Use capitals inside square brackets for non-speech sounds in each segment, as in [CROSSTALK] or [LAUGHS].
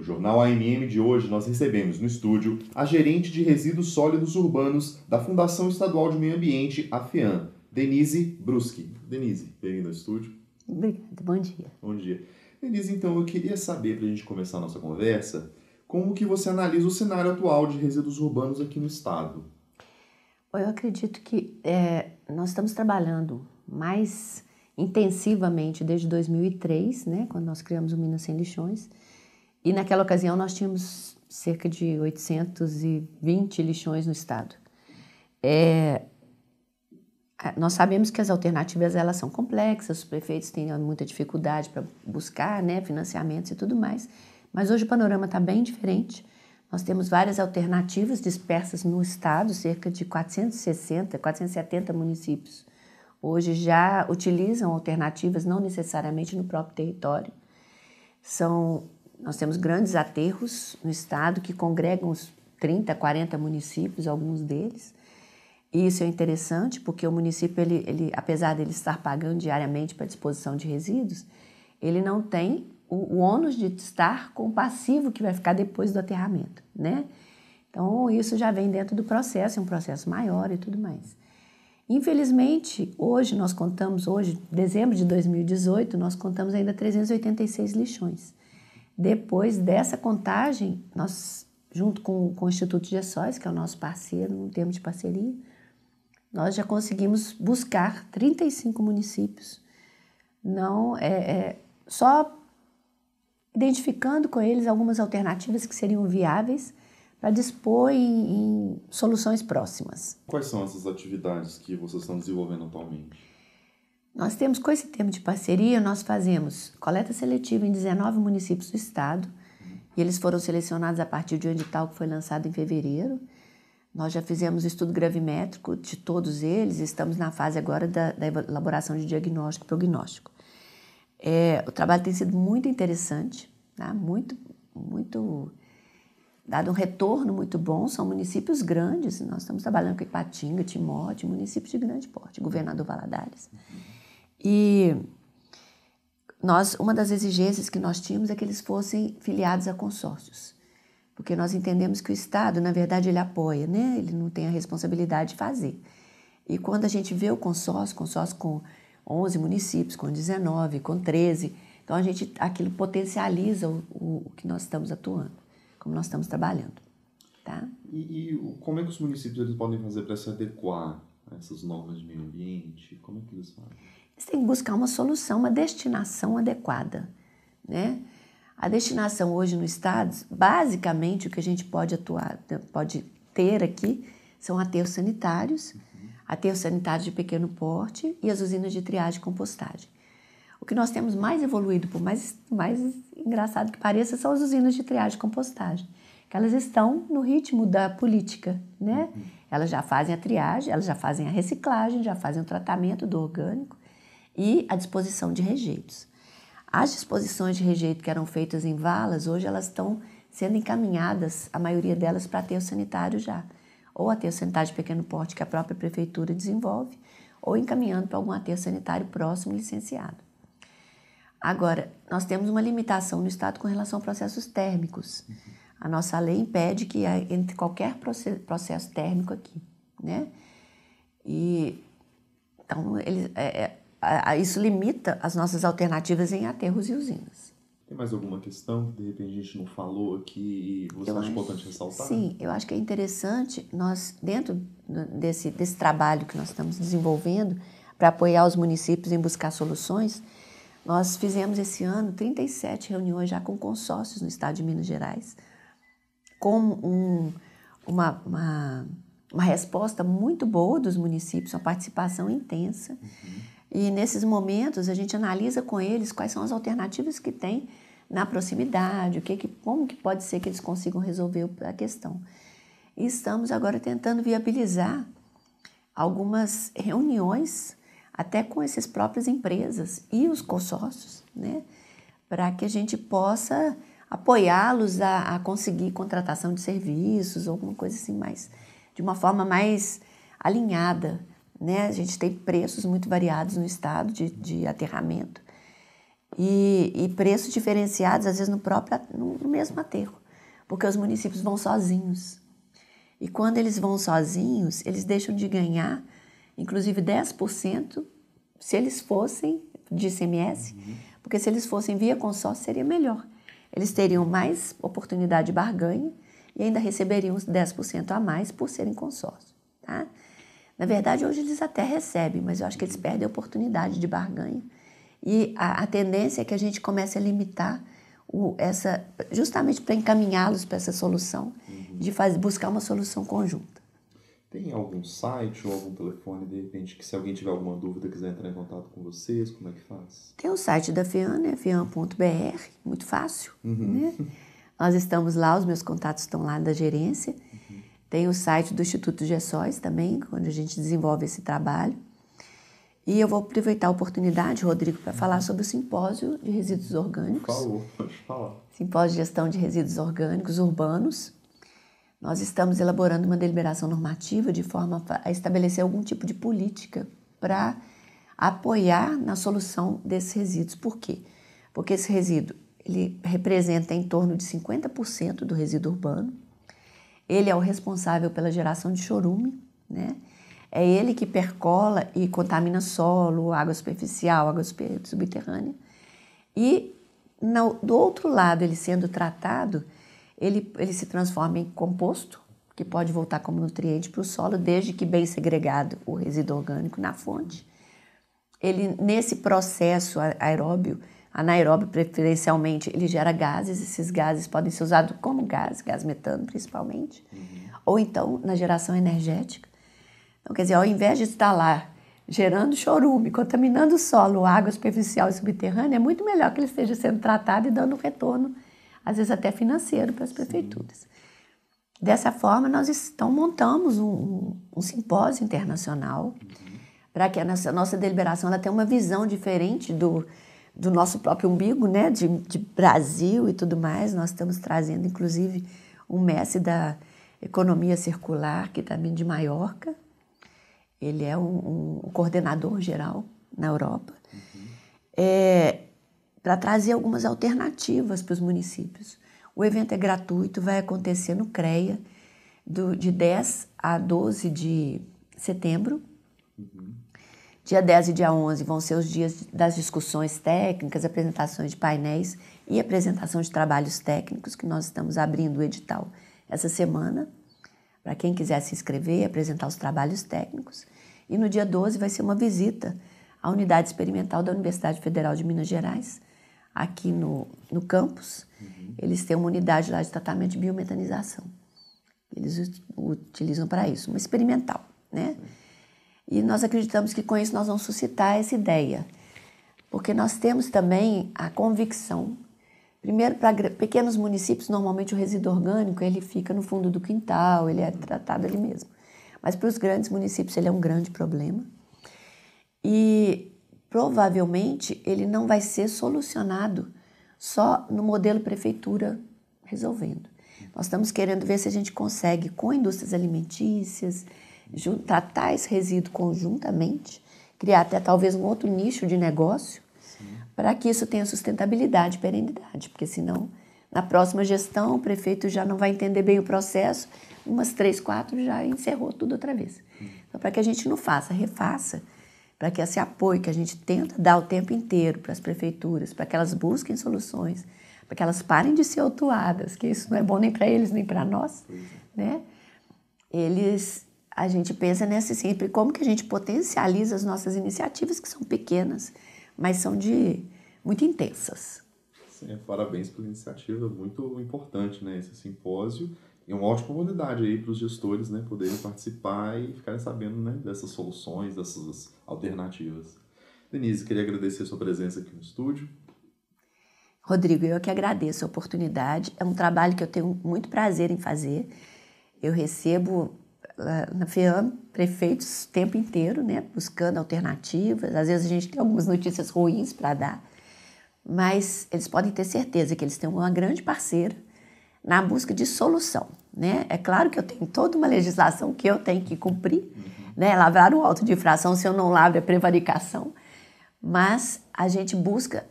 No jornal AMM de hoje, nós recebemos no estúdio a gerente de resíduos sólidos urbanos da Fundação Estadual de Meio Ambiente, a FEAM, Denise Bruschi. Denise, bem-vinda ao estúdio. Obrigada, bom dia. Bom dia. Denise, então, eu queria saber, para a gente começar a nossa conversa, como que você analisa o cenário atual de resíduos urbanos aqui no estado? Eu acredito que é, nós estamos trabalhando mais intensivamente desde 2003, né, quando nós criamos o Minas Sem Lixões, e naquela ocasião nós tínhamos cerca de 820 lixões no estado. É, nós sabemos que as alternativas elas são complexas, os prefeitos têm muita dificuldade para buscar né, financiamentos e tudo mais, mas hoje o panorama está bem diferente. Nós temos várias alternativas dispersas no estado, cerca de 460, 470 municípios. Hoje já utilizam alternativas, não necessariamente no próprio território. São nós temos grandes aterros no estado que congregam os 30, 40 municípios, alguns deles. E isso é interessante porque o município, ele, ele, apesar dele estar pagando diariamente para a disposição de resíduos, ele não tem o, o ônus de estar com o passivo que vai ficar depois do aterramento, né? Então, isso já vem dentro do processo, é um processo maior e tudo mais. Infelizmente, hoje nós contamos, hoje, dezembro de 2018, nós contamos ainda 386 lixões. Depois dessa contagem, nós, junto com, com o Instituto de Açores, que é o nosso parceiro, um termo de parceria, nós já conseguimos buscar 35 municípios. Não é, é só identificando com eles algumas alternativas que seriam viáveis para dispor em, em, soluções próximas. Quais são essas atividades que vocês estão desenvolvendo atualmente? Nós temos, com esse tema de parceria, nós fazemos coleta seletiva em 19 municípios do estado, e eles foram selecionados a partir de um edital que foi lançado em fevereiro. Nós já fizemos o estudo gravimétrico de todos eles, estamos na fase agora da, da elaboração de diagnóstico e prognóstico. É, o trabalho tem sido muito interessante, tá? muito, muito dado um retorno muito bom. São municípios grandes, nós estamos trabalhando com Ipatinga, Timóteo, municípios de grande porte, governador Valadares. Uhum. E nós, uma das exigências que nós tínhamos é que eles fossem filiados a consórcios, porque nós entendemos que o Estado, na verdade, ele apoia, né? Ele não tem a responsabilidade de fazer. E quando a gente vê o consórcio, consórcio com 11 municípios, com 19, com 13, então a gente aquilo potencializa o, o, o que nós estamos atuando, como nós estamos trabalhando, tá? E, e como é que os municípios eles podem fazer para se adequar a essas normas de meio ambiente? Como é que eles fazem? Você tem que buscar uma solução, uma destinação adequada, né? A destinação hoje no estado, basicamente o que a gente pode atuar, pode ter aqui são aterros sanitários, uhum. aterros sanitários de pequeno porte e as usinas de triagem e compostagem. O que nós temos mais evoluído, por mais, mais engraçado que pareça, são as usinas de triagem e compostagem, que elas estão no ritmo da política, né? Uhum. Elas já fazem a triagem, elas já fazem a reciclagem, já fazem o tratamento do orgânico, e a disposição de rejeitos. As disposições de rejeito que eram feitas em valas, hoje elas estão sendo encaminhadas, a maioria delas, para aterro sanitário já, ou aterro sanitário de pequeno porte que a própria prefeitura desenvolve, ou encaminhando para algum aterro sanitário próximo licenciado. Agora, nós temos uma limitação no Estado com relação a processos térmicos. Uhum. A nossa lei impede que entre qualquer processo térmico aqui, né? E então, eles, é, é isso limita as nossas alternativas em aterros e usinas. Tem mais alguma questão que de repente a gente não falou aqui e você eu acha acho, importante ressaltar? Sim, eu acho que é interessante nós, dentro desse, desse trabalho que nós estamos desenvolvendo para apoiar os municípios em buscar soluções, nós fizemos esse ano 37 reuniões já com consórcios no estado de Minas Gerais, com um, uma, uma, uma resposta muito boa dos municípios, uma participação intensa. Uhum. E nesses momentos a gente analisa com eles quais são as alternativas que tem na proximidade, o que, que como que pode ser que eles consigam resolver a questão. E estamos agora tentando viabilizar algumas reuniões até com essas próprias empresas e os consórcios, né, para que a gente possa apoiá-los a, a, conseguir contratação de serviços, alguma coisa assim mais, de uma forma mais alinhada né? A gente tem preços muito variados no estado de, de aterramento e, e preços diferenciados, às vezes, no próprio no, mesmo aterro, porque os municípios vão sozinhos. E quando eles vão sozinhos, eles deixam de ganhar, inclusive 10%, se eles fossem de ICMS, uhum. porque se eles fossem via consórcio seria melhor. Eles teriam mais oportunidade de barganha e ainda receberiam os 10% a mais por serem consórcio. Tá? Na verdade, hoje eles até recebem, mas eu acho que eles perdem a oportunidade de barganha. E a, a tendência é que a gente comece a limitar o, essa, justamente para encaminhá-los para essa solução, uhum. de faz, buscar uma solução conjunta. Tem algum site ou algum telefone, de repente, que se alguém tiver alguma dúvida, quiser entrar em contato com vocês, como é que faz? Tem o site da FIAN, né? fian.br, muito fácil, uhum. né? [LAUGHS] Nós estamos lá, os meus contatos estão lá da gerência. Uhum. Tem o site do Instituto Gessóis também, onde a gente desenvolve esse trabalho. E eu vou aproveitar a oportunidade, Rodrigo, para falar uhum. sobre o simpósio de resíduos orgânicos. Falou, pode falar. Simpósio de gestão de resíduos orgânicos urbanos. Nós estamos elaborando uma deliberação normativa de forma a estabelecer algum tipo de política para apoiar na solução desses resíduos. Por quê? Porque esse resíduo ele representa em torno de 50% do resíduo urbano ele é o responsável pela geração de chorume, né? É ele que percola e contamina solo, água superficial, água subterrânea. E no, do outro lado, ele sendo tratado, ele, ele se transforma em composto, que pode voltar como nutriente para o solo, desde que bem segregado o resíduo orgânico na fonte. Ele, nesse processo aeróbio, anaeróbio preferencialmente, ele gera gases, esses gases podem ser usados como gás, gás metano principalmente, uhum. ou então na geração energética. Então, quer dizer, ao invés de estar lá gerando chorume, contaminando o solo, água superficial e subterrânea, é muito melhor que ele esteja sendo tratado e dando um retorno, às vezes até financeiro, para as prefeituras. Sim. Dessa forma, nós então montamos um, um, um simpósio internacional uhum. para que a nossa, a nossa deliberação ela tenha uma visão diferente do, do nosso próprio umbigo, né, de, de, Brasil e tudo mais. Nós estamos trazendo, inclusive, um mestre da economia circular, que também é de Maiorca. Ele é um, um coordenador geral na Europa, uhum. é, para trazer algumas alternativas para os municípios. O evento é gratuito, vai acontecer no CREA, do, de 10 a 12 de setembro. Uhum. Dia 10 e dia 11 vão ser os dias das discussões técnicas, apresentações de painéis e apresentação de trabalhos técnicos, que nós estamos abrindo o edital essa semana, para quem quiser se inscrever e apresentar os trabalhos técnicos. E no dia 12 vai ser uma visita à unidade experimental da Universidade Federal de Minas Gerais, aqui no, no campus. Uhum. Eles têm uma unidade lá de tratamento de biometanização. Eles utilizam para isso, uma experimental, né? Uhum. E nós acreditamos que com isso nós vamos suscitar essa ideia, porque nós temos também a convicção. Primeiro, para pequenos municípios, normalmente o resíduo orgânico ele fica no fundo do quintal, ele é tratado ali mesmo. Mas para os grandes municípios ele é um grande problema. E provavelmente ele não vai ser solucionado só no modelo prefeitura resolvendo. Nós estamos querendo ver se a gente consegue, com indústrias alimentícias, tratar esse resíduo conjuntamente, criar até talvez um outro nicho de negócio, para que isso tenha sustentabilidade e perenidade, porque senão na próxima gestão o prefeito já não vai entender bem o processo, umas três, quatro já encerrou tudo outra vez. Então, para que a gente não faça, refaça, para que esse apoio que a gente tenta dar o tempo inteiro para as prefeituras, para que elas busquem soluções, para que elas parem de ser autuadas, que isso não é bom nem para eles nem para nós, né? Eles a gente pensa nessa sempre assim, como que a gente potencializa as nossas iniciativas que são pequenas, mas são de muito intensas. Sim, parabéns pela iniciativa, muito importante, né, esse simpósio. E uma ótima oportunidade aí para os gestores, né, poderem participar e ficarem sabendo, né, dessas soluções, dessas alternativas. Denise, queria agradecer a sua presença aqui no estúdio. Rodrigo, eu que agradeço a oportunidade. É um trabalho que eu tenho muito prazer em fazer. Eu recebo na FEAM, prefeitos o tempo inteiro, né, buscando alternativas. Às vezes a gente tem algumas notícias ruins para dar, mas eles podem ter certeza que eles têm uma grande parceira na busca de solução, né? É claro que eu tenho toda uma legislação que eu tenho que cumprir, uhum. né? Lavrar o auto de infração, se eu não lavro é prevaricação, mas a gente busca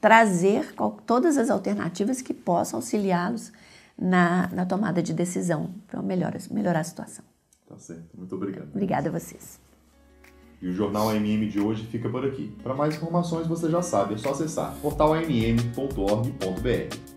trazer todas as alternativas que possam auxiliá-los na, na tomada de decisão para melhorar, melhorar a situação. Tá certo. Muito obrigado. Obrigada a vocês. E o Jornal AMM de hoje fica por aqui. Para mais informações, você já sabe, é só acessar portalamm.org.br.